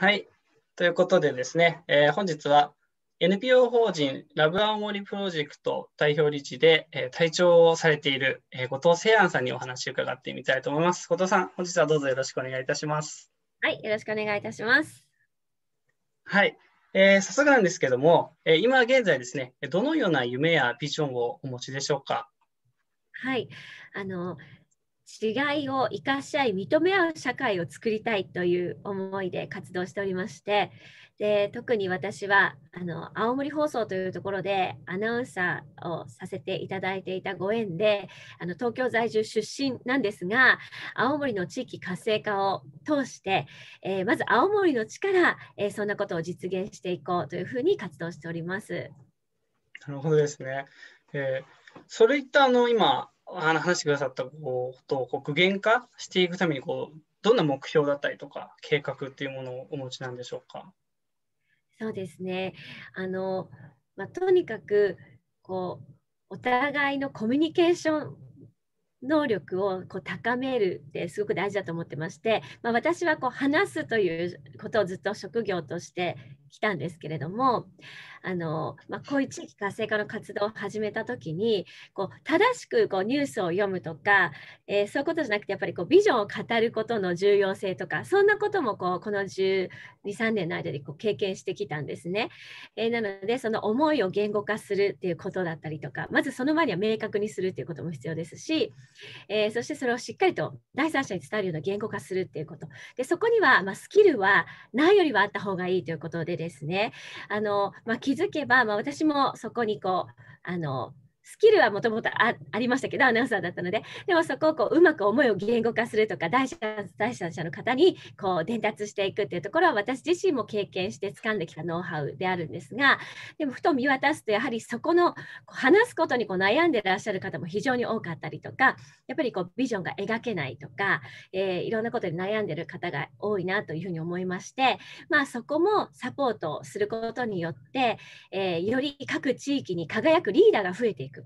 はい。ということでですね、えー、本日は NPO 法人ラブ青森プロジェクト代表理事で、えー、隊長をされている、えー、後藤誠安さんにお話を伺ってみたいと思います。後藤さん、本日はどうぞよろしくお願いいたします。はい、よろしくお願いいたします。はい、えー、早速なんですけども、えー、今現在ですね、どのような夢やビジョンをお持ちでしょうか。はい、あの違いを生かし合い認め合う社会を作りたいという思いで活動しておりましてで特に私はあの青森放送というところでアナウンサーをさせていただいていたご縁であの東京在住出身なんですが青森の地域活性化を通して、えー、まず青森の力、えー、そんなことを実現していこうというふうに活動しております。なるほどですね、えー、それいったあの今話してくださったことを具現化していくためにこうどんな目標だったりとか計画っていうものをお持ちなんでしょうかそうですねあの、まあ、とにかくこうお互いのコミュニケーション能力をこう高めるってすごく大事だと思ってまして、まあ、私はこう話すということをずっと職業としてきたんですけれどもあの、まあ、こういう地域活性化の活動を始めた時にこう正しくこうニュースを読むとか、えー、そういうことじゃなくてやっぱりこうビジョンを語ることの重要性とかそんなこともこうこの123年の間でこう経験してきたんですね。えー、なのでその思いを言語化するっていうことだったりとかまずその前には明確にするっていうことも必要ですし、えー、そしてそれをしっかりと第三者に伝えるような言語化するっていうことでそこには、まあ、スキルはないよりはあった方がいいということでですねあの、まあ気づけば、まあ、私もそこにこうあのスキルはもともとありましたけどアナウンサーだったのででもそこをこううまく思いを言語化するとか第三者の方にこう伝達していくっていうところは私自身も経験して掴んできたノウハウであるんですがでもふと見渡すとやはりそこの話すことにこう悩んでらっしゃる方も非常に多かったりとかやっぱりこうビジョンが描けないとか、えー、いろんなことに悩んでる方が多いなというふうに思いまして、まあ、そこもサポートすることによって、えー、より各地域に輝くリーダーが増えていく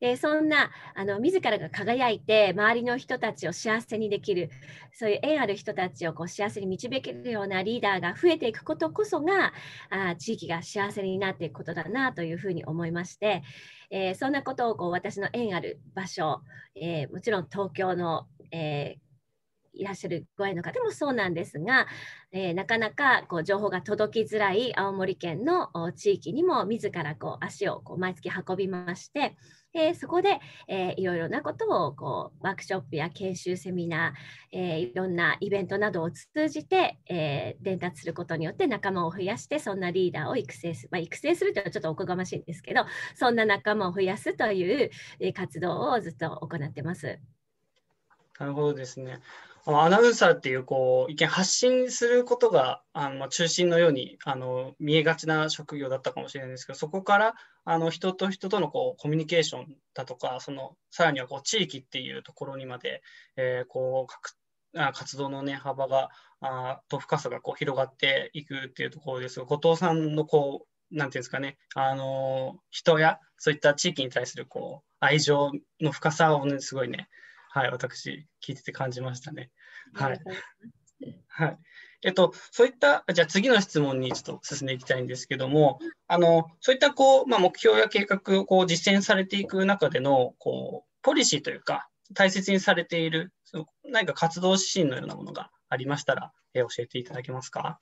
でそんなあの自らが輝いて周りの人たちを幸せにできるそういう縁ある人たちをこう幸せに導けるようなリーダーが増えていくことこそがあ地域が幸せになっていくことだなというふうに思いまして、えー、そんなことをこう私の縁ある場所、えー、もちろん東京の、えーいらっしゃるご愛の方もそうなんですが、えー、なかなかこう情報が届きづらい青森県の地域にも自らこう足をこう毎月運びまして、えー、そこで、えー、いろいろなことをこうワークショップや研修セミナー、えー、いろんなイベントなどを通じて、え伝達することによって仲間を増やしてそんなリーダーを育成する、まあ、育成するというのはちょっとおこがましいんですけどそんな仲間を増やすという活動をずっと行ってます。なるほどですね。アナウンサーっていうこう意見発信することがあの中心のようにあの見えがちな職業だったかもしれないですけどそこからあの人と人とのこうコミュニケーションだとかそのさらにはこう地域っていうところにまで、えー、こう活動の、ね、幅があと深さがこう広がっていくっていうところですが後藤さんのこうなんていうんですかねあの人やそういった地域に対するこう愛情の深さを、ね、すごいねはい、私、聞いてて感じましたね。はい。はい。えっと、そういった、じゃあ次の質問にちょっと進んでいきたいんですけども、あの、そういったこう、まあ、目標や計画をこう実践されていく中での、こう、ポリシーというか、大切にされている、その何か活動指針のようなものがありましたら、え教えていただけますか。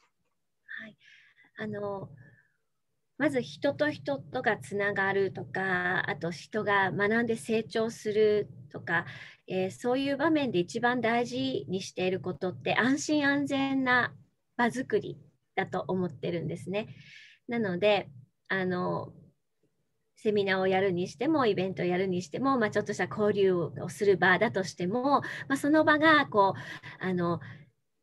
はい。あの、まず人と人とがつながるとか、あと人が学んで成長するとか、えー、そういう場面で一番大事にしていることって安心安全な場づくりだと思ってるんですね。なのであのセミナーをやるにしてもイベントをやるにしても、まあ、ちょっとした交流をする場だとしても、まあ、その場がこうあの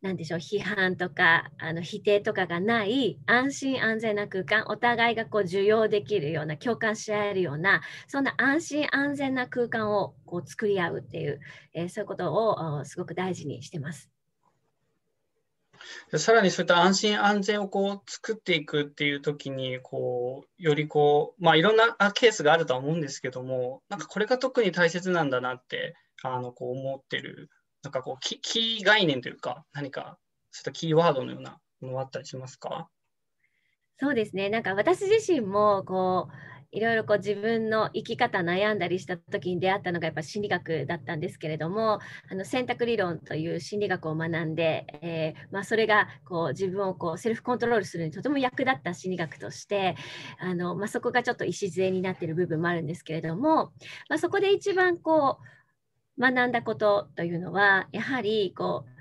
なんでしょう批判とかあの否定とかがない安心安全な空間お互いがこう受容できるような共感し合えるようなそんな安心安全な空間をこう作り合うっていう、えー、そういうことをすごく大事にしてます。さらにそういった安心安全をこう作っていくっていう時にこうよりこうまあいろんなケースがあるとは思うんですけどもなんかこれが特に大切なんだなってあのこう思ってるなんかこうキ、キー概念というか、何か、ちょっとキーワードのようなものあったりしますかそうですね、なんか私自身も、こう、いろいろこう自分の生き方悩んだりした時に出会ったのがやっぱ心理学だったんですけれどもあの選択理論という心理学を学んで、えー、まあ、それがこう自分をこうセルフコントロールするにとても役立った心理学としてあの、まあ、そこがちょっと礎になってる部分もあるんですけれども、まあ、そこで一番こう学んだことというのはやはりこう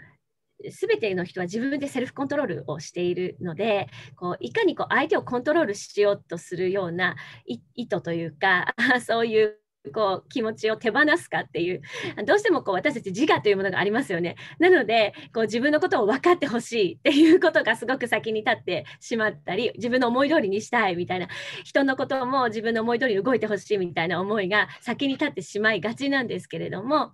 全ての人は自分でセルフコントロールをしているのでこういかにこう相手をコントロールしようとするような意図というか そういうこう気持ちを手放すかっていうどうしてもこう私たち自我というものがありますよねなのでこう自分のことを分かってほしいっていうことがすごく先に立ってしまったり自分の思い通りにしたいみたいな人のことも自分の思い通りに動いてほしいみたいな思いが先に立ってしまいがちなんですけれども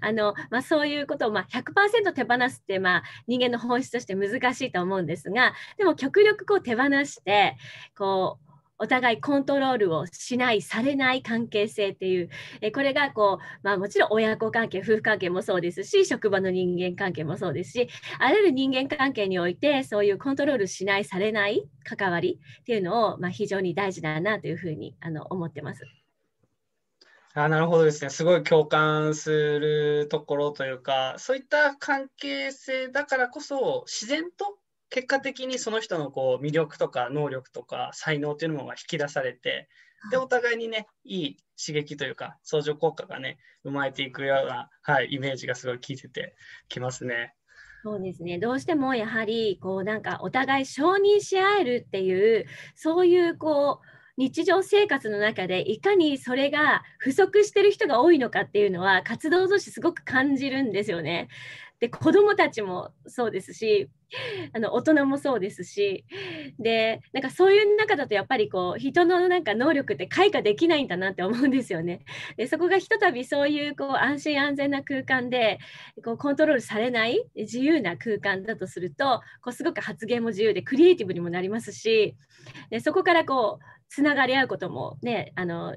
あの、まあ、そういうことをま100%手放すって、まあ、人間の本質として難しいと思うんですがでも極力こう手放してこうお互いコントロールをしないされない関係性っていう、えこれがこう、まあ、もちろん親子関係夫婦関係もそうですし職場の人間関係もそうですしあらゆる人間関係においてそういうコントロールしないされない関わりっていうのを、まあ、非常に大事だなというふうにあの思ってます。あなるほどですね。すごい共感するところというか、そういった関係性だからこそ、自然と結果的にその人のこう魅力とか能力とか才能っていうものが引き出されてでお互いにねいい刺激というか相乗効果がね生まれていくような、はい、イメージがすごい効いててきますね。そうですねどうしてもやはりこうなんかお互い承認し合えるっていうそういうこう日常生活の中でいかにそれが不足してる人が多いのかっていうのは活動としてすごく感じるんですよね。で子どもたちもそうですし あの大人もそうですしでなんかそういう中だとやっぱりこう人のなんか能力って開花できないんだなって思うんですよね。でそこがひとたびそういうこう安心安全な空間でこうコントロールされない自由な空間だとするとこうすごく発言も自由でクリエイティブにもなりますしでそこからこうつながり合うこともねあの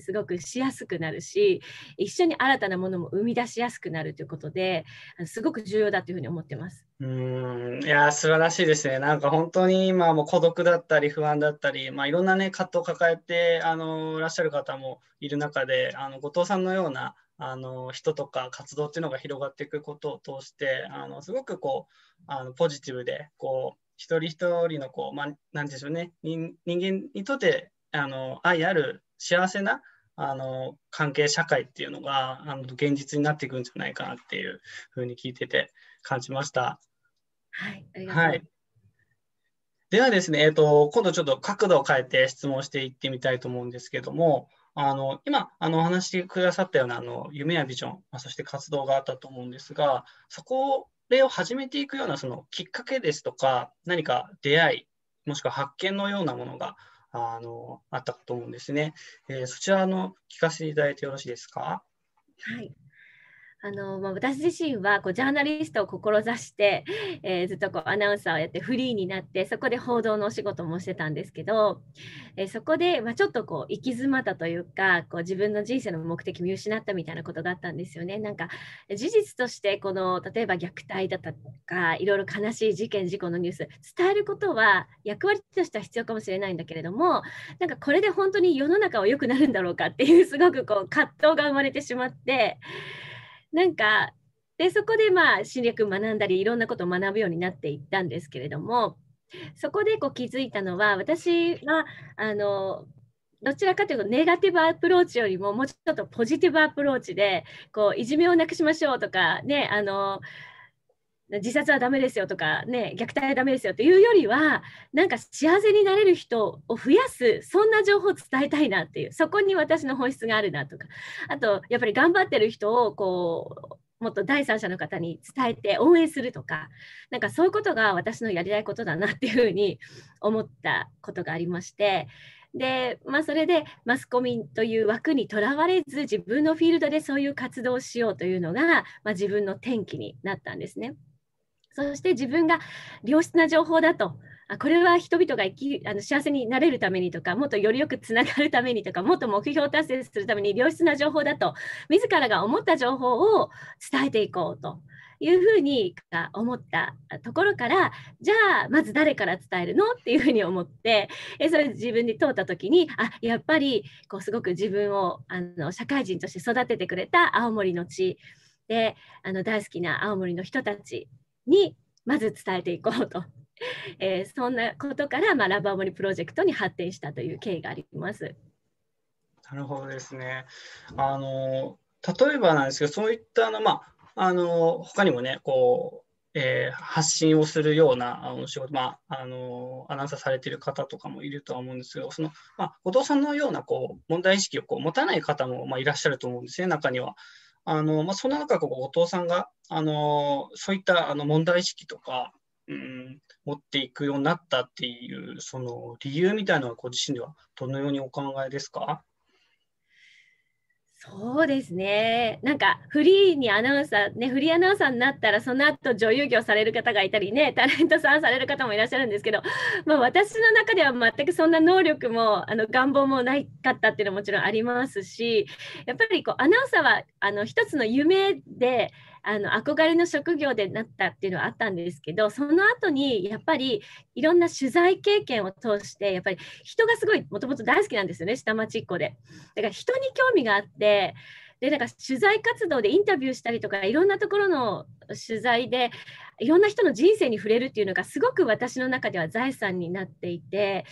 すごくしやすくなるし一緒に新たなものも生み出しやすくなるということですごく重要だというふうに思ってます。うんいや素晴らしいですね。なんか本当に今も孤独だったり不安だったり、まあ、いろんなね葛藤を抱えてあのいらっしゃる方もいる中であの後藤さんのようなあの人とか活動っていうのが広がっていくことを通してあのすごくこうあのポジティブでこう一人一人のこう、まあ、なんでしょうね人間にとってあの愛ある幸せなあの関係社会っていうのがあの現実になっていくんじゃないかなっていうふうに聞いてて感じました。はい、ではですね、えーと、今度ちょっと角度を変えて質問していってみたいと思うんですけども、あの今あのお話しくださったようなあの夢やビジョン、まあ、そして活動があったと思うんですが、そこをれを始めていくようなそのきっかけですとか、何か出会い、もしくは発見のようなものがあのあったかと思うんですね。えー、そちらの聞かせていただいてよろしいですか。はい。あのまあ、私自身はこうジャーナリストを志して、えー、ずっとこうアナウンサーをやってフリーになってそこで報道のお仕事もしてたんですけど、えー、そこで、まあ、ちょっとこう行き詰まったというかこう自分の人生の目的見失ったみたいなことがあったんですよね。なんか事実としてこの例えば虐待だったとかいろいろ悲しい事件事故のニュース伝えることは役割としては必要かもしれないんだけれどもなんかこれで本当に世の中は良くなるんだろうかっていうすごくこう葛藤が生まれてしまって。なんかでそこでまあ侵略学んだりいろんなことを学ぶようになっていったんですけれどもそこでこう気づいたのは私はあのどちらかというとネガティブアプローチよりももうちょっとポジティブアプローチでこういじめをなくしましょうとかねあの自殺はダメですよとか、ね、虐待はダメですよというよりはなんか幸せになれる人を増やすそんな情報を伝えたいなっていうそこに私の本質があるなとかあとやっぱり頑張ってる人をこうもっと第三者の方に伝えて応援するとかなんかそういうことが私のやりたいことだなっていうふうに思ったことがありまして。で、まあ、それでマスコミという枠にとらわれず自分のフィールドでそういう活動をしようというのが、まあ、自分の転機になったんですね。そして自分が良質な情報だとあこれは人々が生きあの幸せになれるためにとかもっとよりよくつながるためにとかもっと目標達成するために良質な情報だと自らが思った情報を伝えていこうというふうに思ったところからじゃあまず誰から伝えるのっていうふうに思ってえそれ自分で通った時にあやっぱりこうすごく自分をあの社会人として育ててくれた青森の地であの大好きな青森の人たちにまず伝えていこうと、えー、そんなことから、まあ、ラバーモニプロジェクトに発展したという経緯があります。なるほどですね。あの例えばなんですけどそういったの、まあ、あの他にもねこうえー、発信をするようなあの仕事、まあ、あのアナウンサーされている方とかもいるとは思うんですけどその、まあ、後藤さんのようなこう問題意識をこう持たない方も、まあ、いらっしゃると思うんですね中には。あのまあ、そんな中こう後藤さんがあのそういったあの問題意識とか、うん、持っていくようになったっていうその理由みたいなのはご自身ではどのようにお考えですかそうですね。なんかフリーにアナウンサーねフリーアナウンサーになったらその後女優業される方がいたりねタレントさんされる方もいらっしゃるんですけど、まあ、私の中では全くそんな能力もあの願望もないかったっていうのはもちろんありますしやっぱりこうアナウンサーはあの一つの夢であの憧れの職業でなったっていうのはあったんですけどその後にやっぱりいろんな取材経験を通してやっぱり人がすごいもともと大好きなんですよね下町っ子で。だから人に興味があってでなんか取材活動でインタビューしたりとかいろんなところの取材でいろんな人の人生に触れるっていうのがすごく私の中では財産になっていて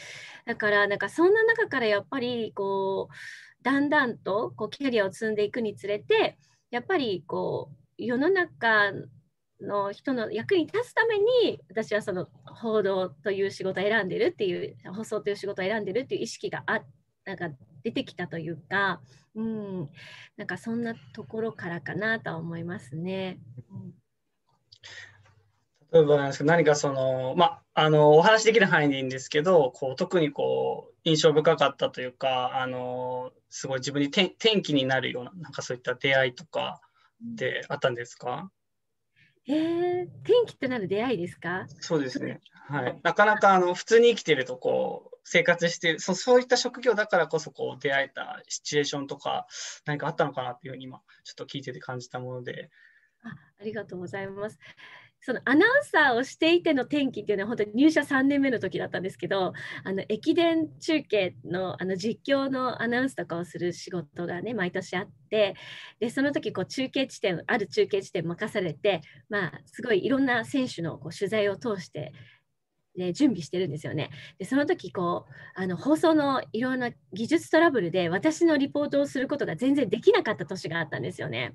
だからなんかそんな中からやっぱりこうだんだんとこうキャリアを積んでいくにつれてやっぱりこう世の中の人の役に立つために私はその報道という仕事を選んでるっていう放送という仕事を選んでるっていう意識があなんか出てきたというか、うん、なんかそんなところからかなとは思いますね。うん例えばなんですけど何かその,、まあ、あのお話できる範囲でいいんですけどこう特にこう印象深かったというかあのすごい自分に転機になるようななんかそういった出会いとかってあったんですかえー、天気となる出会いですかそうですね、はい、なかなかあの普通に生きてるとこう生活してそう、そういった職業だからこそこう出会えたシチュエーションとか何かあったのかなっていうふうに今ちょっと聞いてて感じたものであありがとうございますそのアナウンサーをしていての転機っていうのは本当に入社3年目の時だったんですけどあの駅伝中継のあの実況のアナウンスとかをする仕事がね毎年あってでその時こう中継地点ある中継地点任されて、まあ、すごいいろんな選手のこう取材を通してね、準備してるんですよね。でその時こうあの放送のいろんな技術トラブルで私のリポートをすることが全然できなかった年があったんですよね。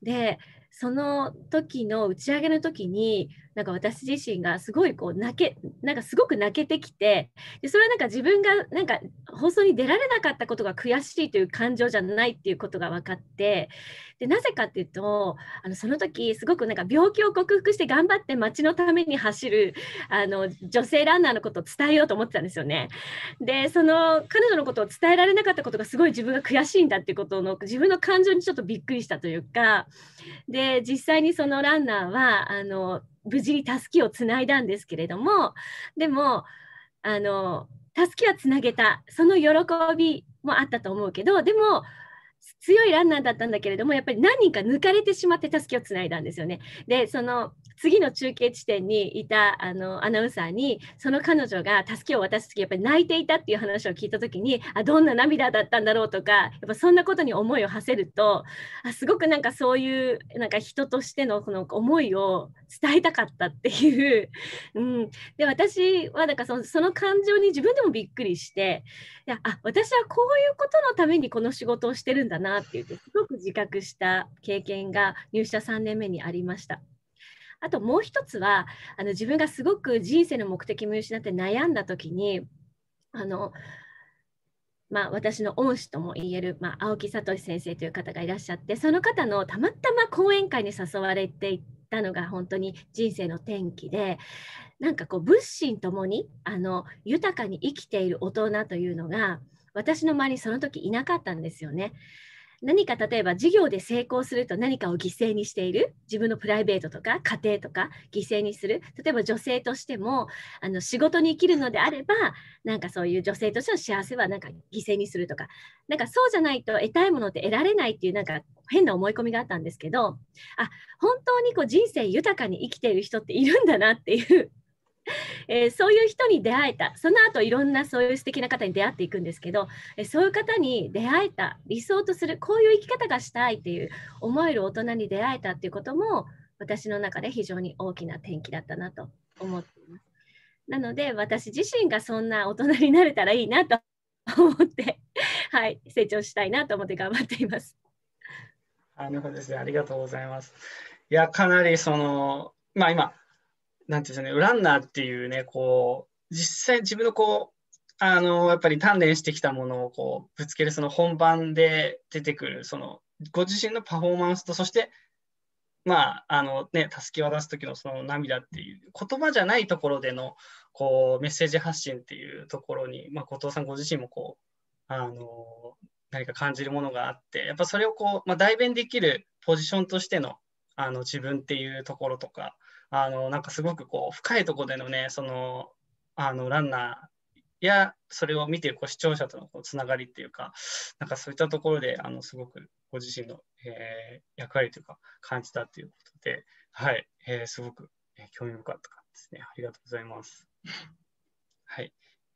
でその時の打ち上げの時になんか私自身がすごいこう泣けなんかすごく泣けてきてでそれはなんか自分がなんか放送に出られなかったことが悔しいという感情じゃないっていうことが分かってでなぜかっていうとあのその時すごくなんか病気を克服して頑張って街のために走るあの女性ランナーのことを伝えようと思ってたんですよね。でその彼女のことを伝えられなかったことがすごい自分が悔しいんだっていうことの自分の感情にちょっとびっくりしたというかで実際にそのランナーはあの無事にたすきをつないだんですけれどもでもあのたすきはつなげたその喜びもあったと思うけどでも強いランナーだったんだけれどもやっぱり何人か抜かれてしまってたすきをつないだんですよね。でその次の中継地点にいたあのアナウンサーにその彼女が助けを渡す時やっぱり泣いていたっていう話を聞いた時にあどんな涙だったんだろうとかやっぱそんなことに思いを馳せるとあすごくなんかそういうなんか人としてのこの思いを伝えたかったっていう、うん、で私はなんかそのその感情に自分でもびっくりしていやあ私はこういうことのためにこの仕事をしてるんだなって言ってすごく自覚した経験が入社3年目にありました。あともう一つはあの自分がすごく人生の目的も失って悩んだ時にあのまあ、私の恩師とも言える、まあ、青木聡先生という方がいらっしゃってその方のたまたま講演会に誘われていったのが本当に人生の転機でなんかこう仏心ともにあの豊かに生きている大人というのが私の周りにその時いなかったんですよね。何か例えば事業で成功すると何かを犠牲にしている自分のプライベートとか家庭とか犠牲にする例えば女性としてもあの仕事に生きるのであればなんかそういう女性としての幸せはなんか犠牲にするとかなんかそうじゃないと得たいものって得られないっていうなんか変な思い込みがあったんですけどあ本当にこう人生豊かに生きている人っているんだなっていう えー、そういう人に出会えたその後いろんなそういう素敵な方に出会っていくんですけど、えー、そういう方に出会えた理想とするこういう生き方がしたいっていう思える大人に出会えたっていうことも私の中で非常に大きな転機だったなと思っています。なので私自身がそんな大人になれたらいいなと 思ってはい成長したいなと思って頑張っています。なるほどですね。ありがとうございます。いやかなりそのまあ今なんていうんですかね、ランナーっていうね、こう、実際自分のこう、あの、やっぱり鍛錬してきたものをこう、ぶつけるその本番で出てくる、その、ご自身のパフォーマンスと、そして、まあ、あのね、たすき出す時のその涙っていう、言葉じゃないところでの、こう、メッセージ発信っていうところに、まあ、後藤さんご自身もこう、あの、何か感じるものがあって、やっぱそれをこう、まあ、代弁できるポジションとしての、あの自分っていうところとか、あのなんかすごくこう深いところでのねそのあのランナーやそれを見てるこう視聴者とのこうつながりっていうかなんかそういったところであのすごくご自身の、えー、役割というか感じたということではい、えー、すごく、えー、興味深かったですねありがとうございます。はい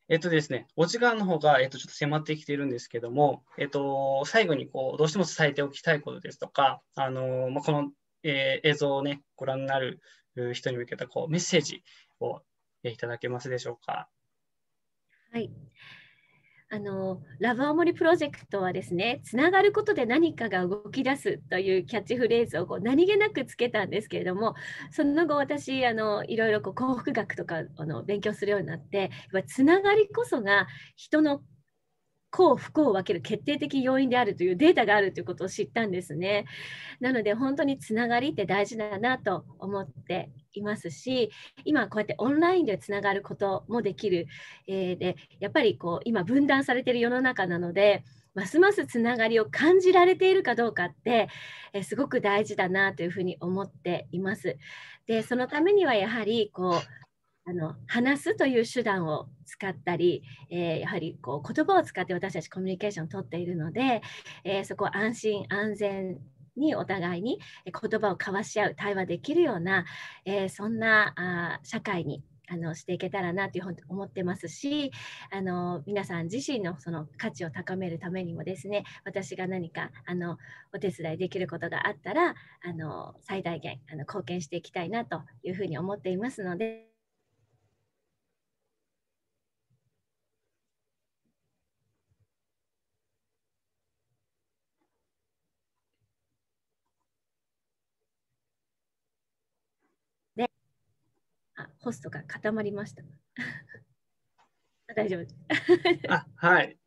えっとですね、お時間の方が、えっと、ちょっと迫ってきているんですけども、えっと、最後にこうどうしても伝えておきたいことですとか、あのまあ、この、えー、映像を、ね、ご覧になる人に向けたこうメッセージをいただけますでしょうか。はいあのラブ青モリプロジェクトはですねつながることで何かが動き出すというキャッチフレーズをこう何気なくつけたんですけれどもその後私あのいろいろこう幸福学とかあの勉強するようになってつながりこそが人の幸不幸を分ける決定的要因であるというデータがあるということを知ったんですね。なので本当につながりって大事だなと思っていますし今こうやってオンラインでつながることもできる、えー、でやっぱりこう今分断されている世の中なのでますますつながりを感じられているかどうかって、えー、すごく大事だなというふうに思っています。でそのためにはやはりこうあの話すという手段を使ったり、えー、やはりこう言葉を使って私たちコミュニケーションをとっているので、えー、そこは安心安全にお互いに言葉を交わし合う対話できるような、えー、そんなあ社会にあのしていけたらなというふうに思ってますしあの皆さん自身のその価値を高めるためにもですね私が何かあのお手伝いできることがあったらあの最大限あの貢献していきたいなというふうに思っていますので。ホストが固まりました。大丈夫あはい。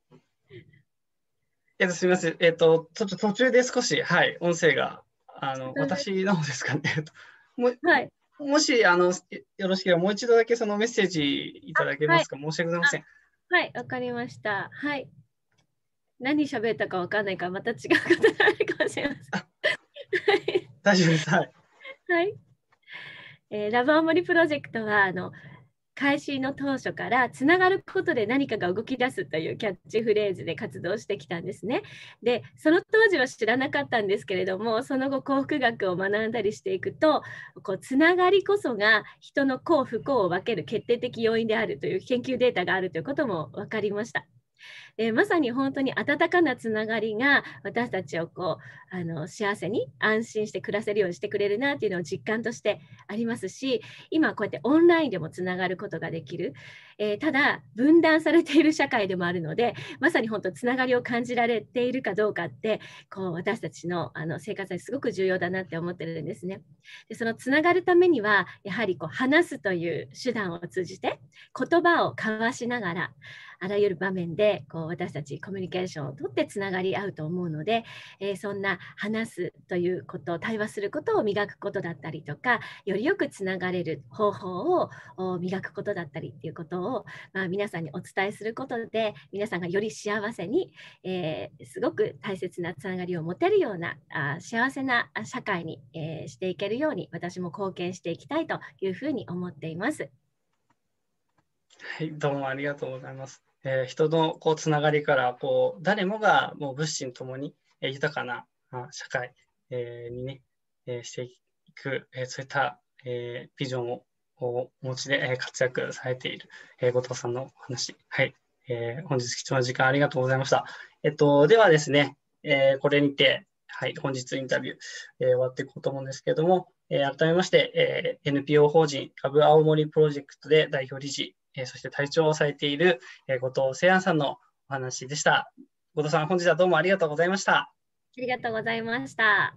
えっと、すみません、えっと、ちょっと途中で少し、はい、音声が、あの、私の方ですかね。もはい、もし、あの、よろしければ、もう一度だけそのメッセージいただけますか。はい、申し訳ございません。はい、わかりました。はい。何喋ったかわかんないから、また違う方になるかもしれません。大丈夫です。はい。はいえー、ラブアモリプロジェクトはあの開始の当初からつながることで何かが動き出すというキャッチフレーズで活動してきたんですね。でその当時は知らなかったんですけれどもその後幸福学を学んだりしていくとこうつながりこそが人の幸不幸を分ける決定的要因であるという研究データがあるということも分かりました。えー、まさに本当に温かなつながりが私たちをこうあの幸せに安心して暮らせるようにしてくれるなっていうのを実感としてありますし今こうやってオンラインでもつながることができる、えー、ただ分断されている社会でもあるのでまさに本当つながりを感じられているかどうかってこう私たちのあの生活にすごく重要だなって思ってるんですね。でそのつながるためにはやはりこう話すという手段を通じて言葉を交わしながらあらゆる場面でこう私たちコミュニケーションをとってつながり合うと思うので、えー、そんな話すということ対話することを磨くことだったりとかよりよくつながれる方法を磨くことだったりということを、まあ、皆さんにお伝えすることで皆さんがより幸せに、えー、すごく大切なつながりを持てるようなあ幸せな社会に、えー、していけるように私も貢献していきたいというふうに思っています。はい、どうもありがとうございます。えー、人のこうつながりからこう誰もがもう物心ともに、え豊かな社会、えー、にね、えー、していく、えー、そういった、えー、ビジョンをお持ちで、え活躍されている、えー、後藤さんのお話、はいえー、本日貴重な時間ありがとうございました。えっと、ではですね、えー、これにて、はい、本日インタビュー、えー、終わっていこうと思うんですけれども、えー、改めまして、えー、NPO 法人株青森プロジェクトで代表理事、えー、そして体調をされている、えー、後藤聖安さんのお話でした。後藤さん、本日はどうもありがとうございました。ありがとうございました。